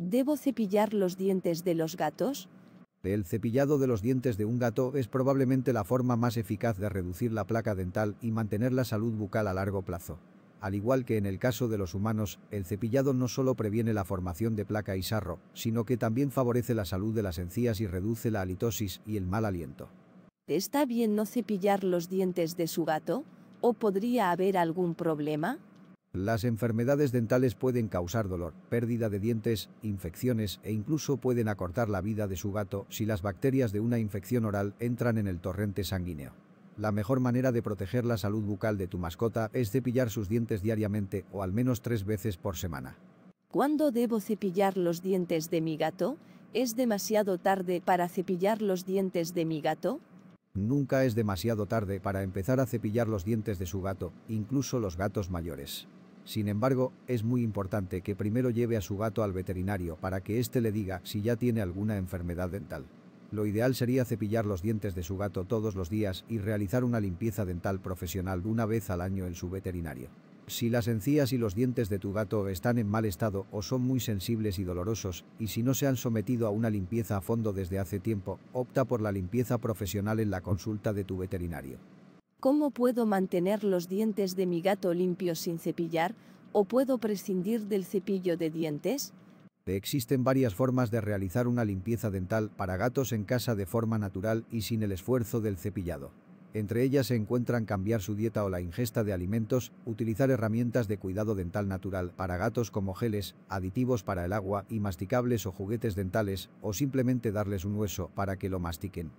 ¿Debo cepillar los dientes de los gatos? El cepillado de los dientes de un gato es probablemente la forma más eficaz de reducir la placa dental y mantener la salud bucal a largo plazo. Al igual que en el caso de los humanos, el cepillado no solo previene la formación de placa y sarro, sino que también favorece la salud de las encías y reduce la halitosis y el mal aliento. ¿Está bien no cepillar los dientes de su gato? ¿O podría haber algún problema? Las enfermedades dentales pueden causar dolor, pérdida de dientes, infecciones e incluso pueden acortar la vida de su gato si las bacterias de una infección oral entran en el torrente sanguíneo. La mejor manera de proteger la salud bucal de tu mascota es cepillar sus dientes diariamente o al menos tres veces por semana. ¿Cuándo debo cepillar los dientes de mi gato? ¿Es demasiado tarde para cepillar los dientes de mi gato? Nunca es demasiado tarde para empezar a cepillar los dientes de su gato, incluso los gatos mayores. Sin embargo, es muy importante que primero lleve a su gato al veterinario para que éste le diga si ya tiene alguna enfermedad dental. Lo ideal sería cepillar los dientes de su gato todos los días y realizar una limpieza dental profesional una vez al año en su veterinario. Si las encías y los dientes de tu gato están en mal estado o son muy sensibles y dolorosos, y si no se han sometido a una limpieza a fondo desde hace tiempo, opta por la limpieza profesional en la consulta de tu veterinario. ¿Cómo puedo mantener los dientes de mi gato limpios sin cepillar? ¿O puedo prescindir del cepillo de dientes? Existen varias formas de realizar una limpieza dental para gatos en casa de forma natural y sin el esfuerzo del cepillado. Entre ellas se encuentran cambiar su dieta o la ingesta de alimentos, utilizar herramientas de cuidado dental natural para gatos como geles, aditivos para el agua y masticables o juguetes dentales, o simplemente darles un hueso para que lo mastiquen.